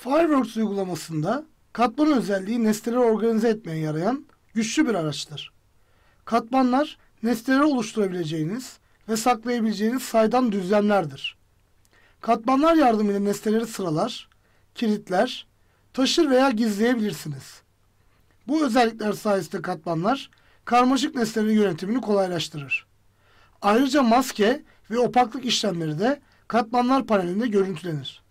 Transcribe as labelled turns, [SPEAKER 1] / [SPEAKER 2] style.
[SPEAKER 1] Fireworks uygulamasında katman özelliği nesneleri organize etmeye yarayan güçlü bir araçtır. Katmanlar nesneleri oluşturabileceğiniz ve saklayabileceğiniz saydam düzlemlerdir. Katmanlar yardımıyla nesneleri sıralar, kilitler, taşır veya gizleyebilirsiniz. Bu özellikler sayesinde katmanlar karmaşık nesnelerin yönetimini kolaylaştırır. Ayrıca maske ve opaklık işlemleri de katmanlar panelinde görüntülenir.